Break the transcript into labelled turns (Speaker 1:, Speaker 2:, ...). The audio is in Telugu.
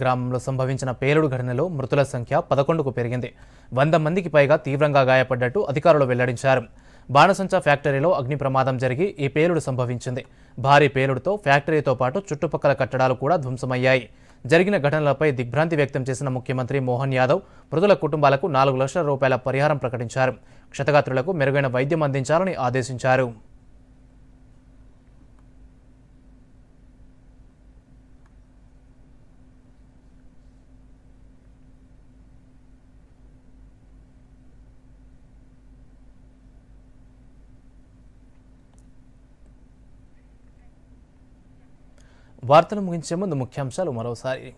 Speaker 1: గ్రామంలో సంభవించిన పేలుడు ఘటనలో మృతుల సంఖ్య పదకొండుకు పెరిగింది వంద మందికి పైగా తీవ్రంగా గాయపడ్డట్టు అధికారులు వెల్లడించారు బాణసంచ ఫ్యాక్టరీలో అగ్ని ప్రమాదం జరిగి ఈ పేలుడు సంభవించింది భారీ పేలుడుతో ఫ్యాక్టరీతో పాటు చుట్టుపక్కల కట్టడాలు కూడా ధ్వంసమయ్యాయి జరిగిన ఘటనలపై దిగ్భ్రాంతి వ్యక్తం చేసిన ముఖ్యమంత్రి మోహన్ యాదవ్ మృతుల కుటుంబాలకు నాలుగు లక్షల రూపాయల పరిహారం ప్రకటించారు క్షతగాత్రులకు మెరుగైన వైద్యం అందించాలని ఆదేశించారు వార్తలు ముగించే ముందు ముఖ్యాంశాలు మరోసారి